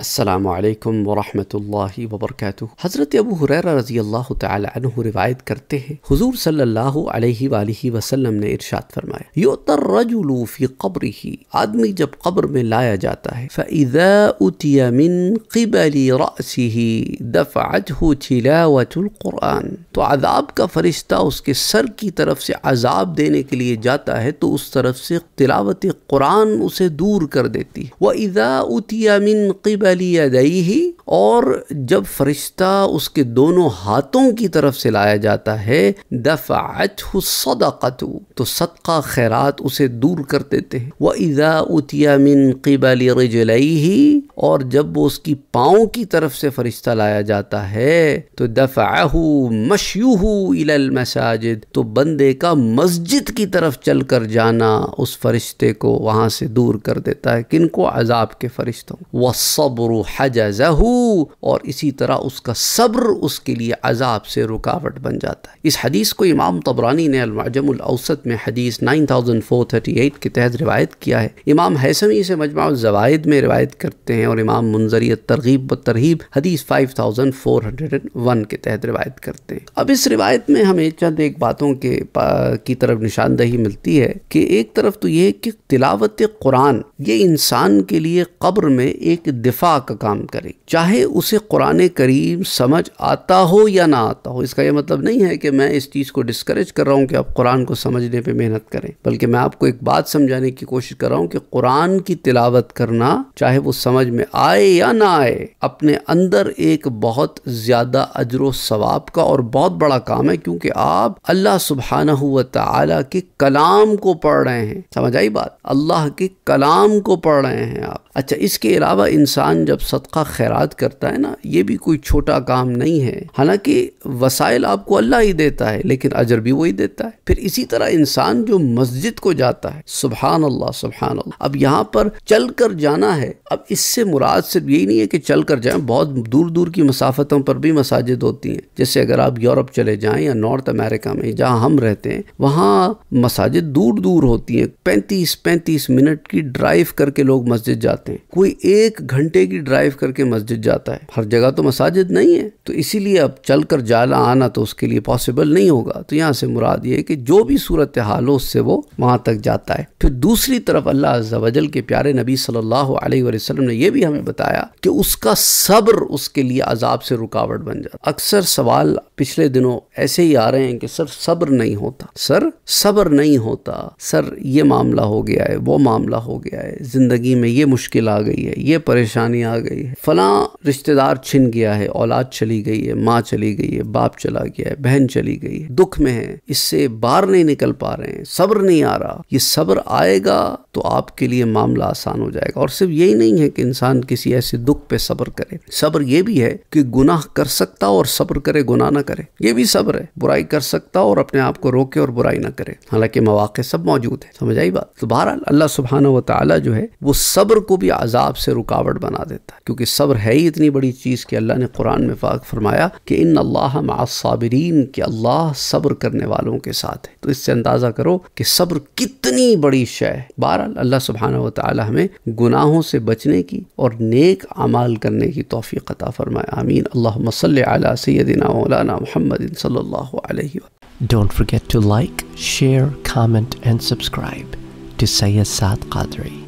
असलकम वरहि वबरक हज़रत अबू हुररा रज़ी अल्लाह तह रिवायत करते हैं हुजूर सल्लल्लाहु अलैहि वसल्लम ने इरशाद फरमाया योतर रजुलूफ़ी कब्र ही आदमी जब कब्र में लाया जाता है फ़ैमिन क़िबली रसी ही दफ़ाजहु छिलावतुल्क़ुरान तो आदाब का फ़रिश्ता उसके सर की तरफ से आज़ाब देने के लिए जाता है तो उस तरफ से तिलावत कुरान उसे दूर कर देती है वह इज़ा उतिया मिन क़िबल बलियदई और जब फरिश्ता उसके दोनों हाथों की तरफ से लाया जाता है दफ़ात सदाकतु तो सदका खैरात उसे दूर कर देते हैं वह इज़ा उतिया मिन क़िबल रिजलई ही और जब वो उसकी पाओं की तरफ से फरिश्ता लाया जाता है तो दफ़ाहु मशयूहू इलल मसाजिद तो बंदे का मस्जिद की तरफ चल कर जाना उस फरिश्ते को वहाँ से दूर कर देता है किनको अजाब के फरिश्तों वह सब सब्र हजजहू और इसी तरह उसका सब्र उसके लिए अजाब से रुकावट बन जाता है इस हदीस को इमाम तबरानी ने अलमाजमसत में हदीस 9438 के तहत रिवायत किया है इमाम हैसमी से मजमा जवायद में रिवायत करते हैं और इमाम मंजरियत तरगीब ब तरहीब हदीस 5401 के तहत रिवायत करते हैं अब इस रिवायत में हमें चंद एक बातों के की तरफ निशानदही मिलती है कि एक तरफ तो यह कि तिलावत कुरान ये इंसान के लिए कब्र में एक दिफा शफा का काम करे चाहे उसे कुरान करीम समझ आता हो या ना आता हो इसका यह मतलब नहीं है कि मैं इस चीज़ को डिस्करेज कर रहा हूँ कि आप कुरान को समझने पर मेहनत करें बल्कि मैं आपको एक बात समझाने की कोशिश कर रहा हूँ कि कुरान की तिलावत करना चाहे वो समझ में आए या ना आए अपने अंदर एक बहुत ज़्यादा अजर सवाब का और बहुत बड़ा काम है क्योंकि आप अल्लाह सुबहाना हुआ तला के कलाम को पढ़ रहे हैं समझ आई बात अल्लाह के कलाम को पढ़ रहे हैं आप अच्छा इसके अलावा इंसान इंसान जब सदका खैरात करता है ना ये भी कोई छोटा काम नहीं है हालांकि वसाइल आपको अल्लाह ही देता है लेकिन अजर भी वही देता है फिर इसी तरह इंसान जो मस्जिद को जाता है सुबहान अल्लाह सुबहान अल्लाह अब यहाँ पर चल कर जाना है अब इससे मुराद सिर्फ यही नहीं है कि चल कर जाएं बहुत दूर दूर की मसाफतों पर भी मसाजिद होती हैं जैसे अगर आप यूरोप चले जाएं या नॉर्थ अमेरिका में जहाँ हम रहते हैं वहाँ मसाजिद दूर दूर होती हैं पैंतीस पैंतीस मिनट की ड्राइव करके लोग मस्जिद जाते हैं कोई एक घंटे की ड्राइव करके मस्जिद जाता है हर जगह तो मसाजिद नहीं है तो इसीलिए अब चल कर जाना आना तो उसके लिए पॉसिबल नहीं होगा तो यहाँ से मुराद ये कि जो भी सूरत हाल हो उससे वो वहाँ तक जाता है फिर दूसरी तरफ अल्लाह वजल के प्यारे नबी सल्लल्लाहु अलैहि वसल्लम ने यह भी हमें बताया कि उसका सब्र उसके लिए अजाब से रुकावट बन जाता अक्सर सवाल पिछले दिनों ऐसे ही आ रहे हैं कि सर सब्र नहीं होता सर सब्र नहीं होता सर ये मामला हो गया है वो मामला हो गया है ज़िंदगी में ये मुश्किल आ गई है ये परेशानी परेशानी आ गई है फला रिश्तेदार छिन गया है औलाद चली गई है माँ चली गई है बाप चला गया है बहन चली गई है दुख में है इससे बाहर नहीं निकल पा रहे हैं सब्र नहीं आ रहा ये सब्र आएगा तो आपके लिए मामला आसान हो जाएगा और सिर्फ यही नहीं है कि इंसान किसी ऐसे दुख पे सब्र करे सब्र ये भी है कि गुनाह कर सकता और सब्र करे गुनाह ना करे ये भी सब्र है बुराई कर सकता और अपने आप को रोके और बुराई ना करे हालांकि मौाक़े सब मौजूद है समझ आई बात तो बहरहाल अल्लाह सुबहाना वाली जो है वो सब्र को भी आजाब से रुकावट बना बना देता है क्योंकि सब्र है ही इतनी बड़ी चीज़ कि अल्लाह ने कुरान में पाक फरमाया कि इन अल्लाह मासाबरीन के अल्लाह सब्र करने वालों के साथ है तो इससे अंदाज़ा करो कि सब्र कितनी बड़ी शय है बहरहाल अल्लाह सुबहाना व ताली हमें गुनाहों से बचने की और नेक अमाल करने की तोफ़ी अता फरमाए आमीन अल्लाह मसल सैदिना मौलाना महमद सल्ला Don't forget to like, share, comment, and subscribe to Sayyid Saad Qadri.